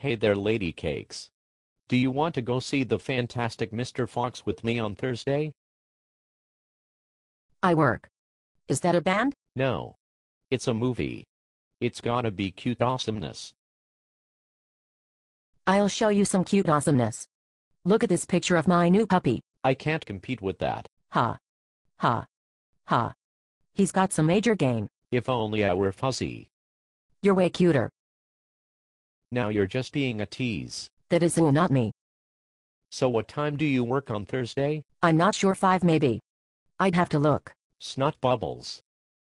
Hey there lady cakes. Do you want to go see the fantastic Mr. Fox with me on Thursday? I work. Is that a band? No. It's a movie. It's gotta be cute awesomeness. I'll show you some cute awesomeness. Look at this picture of my new puppy. I can't compete with that. Ha. Ha. Ha. He's got some major game. If only I were fuzzy. You're way cuter. Now you're just being a tease. That isn't oh, not me. So what time do you work on Thursday? I'm not sure 5 maybe. I'd have to look. Snot bubbles.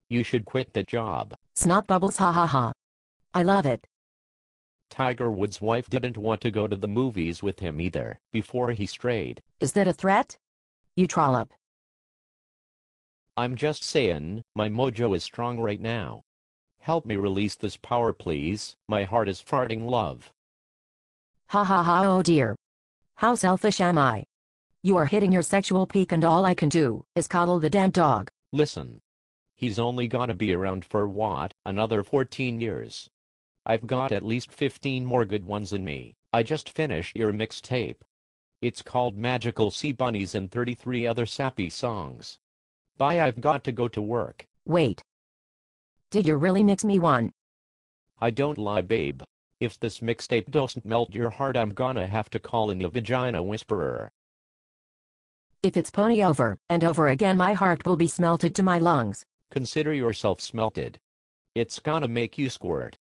You should quit the job. Snot bubbles ha ha ha. I love it. Tiger Woods' wife didn't want to go to the movies with him either, before he strayed. Is that a threat? You trollop. I'm just saying, my mojo is strong right now. Help me release this power please, my heart is farting love. Ha ha ha oh dear. How selfish am I. You are hitting your sexual peak and all I can do is coddle the damn dog. Listen. He's only gonna be around for what, another 14 years. I've got at least 15 more good ones in me. I just finished your mixtape. It's called Magical Sea Bunnies and 33 other sappy songs. Bye I've got to go to work. Wait. Did you really mix me one? I don't lie, babe. If this mixtape doesn't melt your heart, I'm gonna have to call in a vagina whisperer. If it's pony over and over again, my heart will be smelted to my lungs. Consider yourself smelted. It's gonna make you squirt.